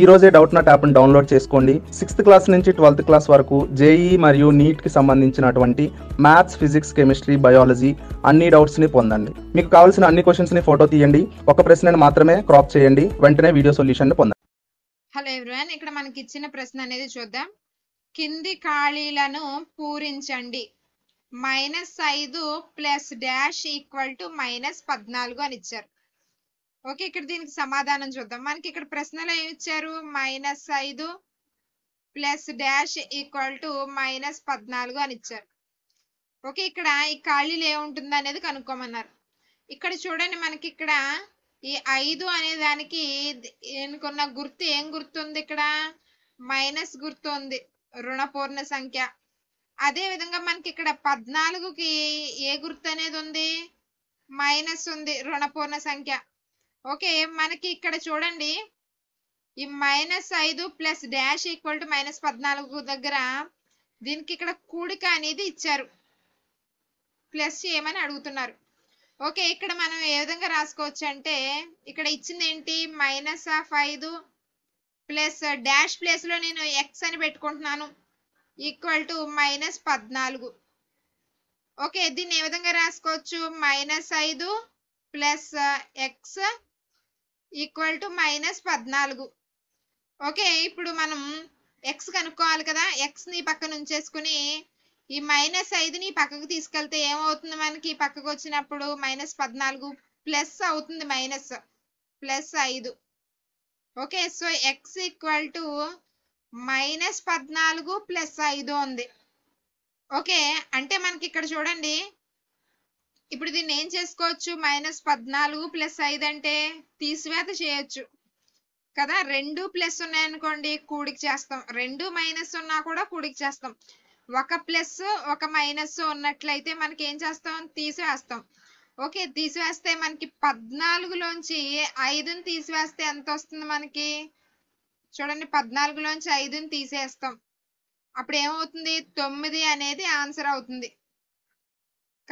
ఈ రోజే Doubtnut app download చేసుకోండి సిక్స్త్ క్లాస్ నుంచి ట్వెల్త్ క్లాస్ వరకు జేఈ e మరియు నీట్కి e సంబంధించినటువంటి మ్యాథ్స్ ఫిజిక్స్ కెమిస్ట్రీ బయాలజీ అన్ని డౌట్స్ని పొందండి మీకు కావాల్సిన అన్ని ని ఫోటో తీయండి ఒక ప్రశ్న మాత్రమే క్రాప్ చేయండి వెంటనే వీడియో సొల్యూషన్ పొందండి హలో ఎవ్రీవన్ ఇక్కడ మనకి ఇచ్చిన ప్రశ్న అనేది చూద్దాం కింది ఖాళీలను పూరించండి మైనస్ ఐదు plus dash equal to minus పద్నాలుగు అని ఇచ్చారు ఓకే ఇక్కడ దీనికి సమాధానం చూద్దాం మనకి ఇక్కడ ప్రశ్నలు ఏమి ఇచ్చారు మైనస్ ఐదు plus dash equal to minus పద్నాలుగు అని ఇచ్చారు ఓకే ఇక్కడ ఈ ఖాళీలు ఏముంటుంది అనేది కనుక్కోమన్నారు ఇక్కడ చూడండి మనకి ఇక్కడ ఈ ఐదు అనే దానికి ఎన్నుకున్న గుర్తు ఏం గుర్తుంది ఇక్కడ మైనస్ గుర్తు ఉంది రుణపూర్ణ సంఖ్య అదే విధంగా మనకి ఇక్కడ పద్నాలుగుకి ఏ గుర్తు అనేది ఉంది మైనస్ ఉంది రుణపూర్ణ సంఖ్య ఓకే మనకి ఇక్కడ చూడండి ఈ మైనస్ ఐదు plus dash equal to minus పద్నాలుగు దగ్గర దీనికి ఇక్కడ కూడిక అనేది ఇచ్చారు ప్లస్ చేయమని అడుగుతున్నారు ఓకే ఇక్కడ మనం ఏ విధంగా రాసుకోవచ్చు అంటే ఇక్కడ ఇచ్చింది ఏంటి మైనస్ ఆఫ్ ఐదు ప్లస్ డాష్ ప్లేస్లో నేను ఎక్స్ అని పెట్టుకుంటున్నాను ఈక్వల్ టు మైనస్ పద్నాలుగు ఓకే దీన్ని ఏ విధంగా రాసుకోవచ్చు మైనస్ ఐదు plus x equal to minus పద్నాలుగు ఓకే ఇప్పుడు మనం ఎక్స్ కనుక్కోవాలి కదా ఎక్స్ని పక్కన ఉంచేసుకుని ఈ మైనస్ ఐదుని పక్కకు తీసుకెళ్తే ఏమవుతుంది మనకి పక్కకు వచ్చినప్పుడు మైనస్ పద్నాలుగు ప్లస్ అవుతుంది మైనస్ ప్లస్ ఐదు okay so x equal to minus పద్నాలుగు ప్లస్ ఐదు ఉంది ఓకే అంటే మనకి ఇక్కడ చూడండి ఇప్పుడు దీన్ని ఏం చేసుకోవచ్చు మైనస్ పద్నాలుగు ప్లస్ ఐదు అంటే తీసివేత చేయొచ్చు కదా రెండు ప్లస్ ఉన్నాయనుకోండి కూడికి చేస్తాం రెండు మైనస్ ఉన్నా కూడా కూడికి చేస్తాం ఒక ప్లస్ ఒక మైనస్ ఉన్నట్లయితే మనకి ఏం చేస్తాం తీసివేస్తాం ఓకే తీసివేస్తే మనకి పద్నాలుగులోంచి ఐదుని తీసివేస్తే ఎంత వస్తుంది మనకి చూడండి పద్నాలుగులోంచి ఐదుని తీసేస్తాం అప్పుడు ఏమవుతుంది తొమ్మిది అనేది ఆన్సర్ అవుతుంది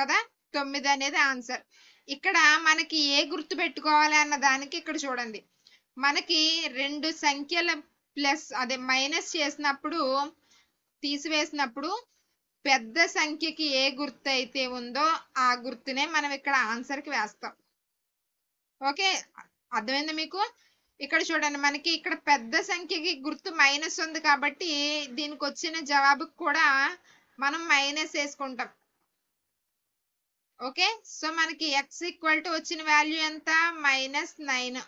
కదా తొమ్మిది అనేది ఆన్సర్ ఇక్కడ మనకి ఏ గుర్తు పెట్టుకోవాలి అన్న దానికి ఇక్కడ చూడండి మనకి రెండు సంఖ్యల ప్లస్ అదే మైనస్ చేసినప్పుడు తీసివేసినప్పుడు పెద్ద సంఖ్యకి ఏ గుర్తు అయితే ఉందో ఆ గుర్తునే మనం ఇక్కడ ఆన్సర్కి వేస్తాం ఓకే అర్థమైంది మీకు ఇక్కడ చూడండి మనకి ఇక్కడ పెద్ద సంఖ్యకి గుర్తు మైనస్ ఉంది కాబట్టి దీనికి వచ్చిన జవాబుకి కూడా మనం మైనస్ వేసుకుంటాం ఓకే సో మనకి ఎక్స్ ఈక్వల్ టు వచ్చిన వాల్యూ ఎంత మైనస్ నైన్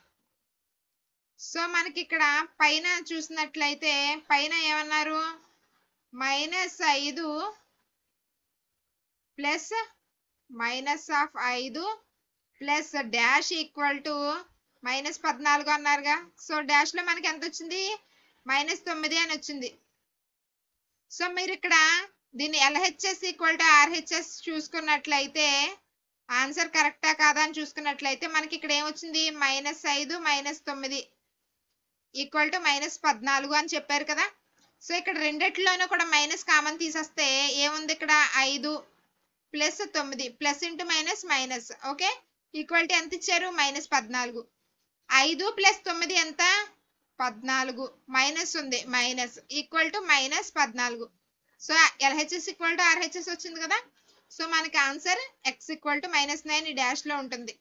సో మనకి ఇక్కడ పైన చూసినట్లయితే పైన ఏమన్నారు మైనస్ ఐదు ప్లస్ మైనస్ ఆఫ్ ఐదు plus dash equal to minus పద్నాలుగు అన్నారుగా సో డాష్లో మనకి ఎంత వచ్చింది మైనస్ తొమ్మిది అని వచ్చింది సో మీరు ఇక్కడ దీన్ని ఎల్హెచ్ఎస్ ఈక్వల్ టు ఆర్హెచ్ఎస్ చూసుకున్నట్లయితే ఆన్సర్ కరెక్టా కాదా అని చూసుకున్నట్లయితే మనకి ఇక్కడ ఏమొచ్చింది మైనస్ ఐదు మైనస్ తొమ్మిది ఈక్వల్ టు మైనస్ పద్నాలుగు అని చెప్పారు కదా సో ఇక్కడ రెండిట్లోనూ కూడా మైనస్ కామన్ తీసేస్తే ఏముంది ఇక్కడ ఐదు ప్లస్ తొమ్మిది plus into minus minus okay equality ఎంత ఇచ్చారు మైనస్ పద్నాలుగు ఐదు ప్లస్ తొమ్మిది ఎంత పద్నాలుగు మైనస్ ఉంది మైనస్ ఈక్వల్ టు మైనస్ పద్నాలుగు so LHS equal to RHS వచ్చింది కదా సో మనకి answer x equal to minus nine dash లో ఉంటుంది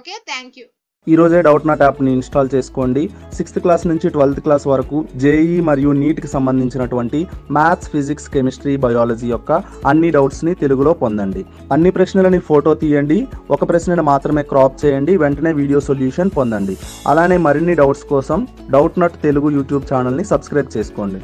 ఓకే థ్యాంక్ యూ ఈ రోజే డౌట్ నాట్ యాప్ని ఇన్స్టాల్ చేసుకోండి సిక్స్త్ క్లాస్ నుంచి ట్వెల్త్ క్లాస్ వరకు జేఈ e మరియు నీట్కి సంబంధించినటువంటి మ్యాథ్స్ ఫిజిక్స్ కెమిస్ట్రీ బయాలజీ యొక్క అన్ని డౌట్స్ని తెలుగులో పొందండి అన్ని ప్రశ్నలని ఫోటో తీయండి ఒక ప్రశ్నను మాత్రమే క్రాప్ చేయండి వెంటనే వీడియో సొల్యూషన్ పొందండి అలానే మరిన్ని డౌట్స్ కోసం డౌట్ నాట్ తెలుగు యూట్యూబ్ ఛానల్ని సబ్స్క్రైబ్ చేసుకోండి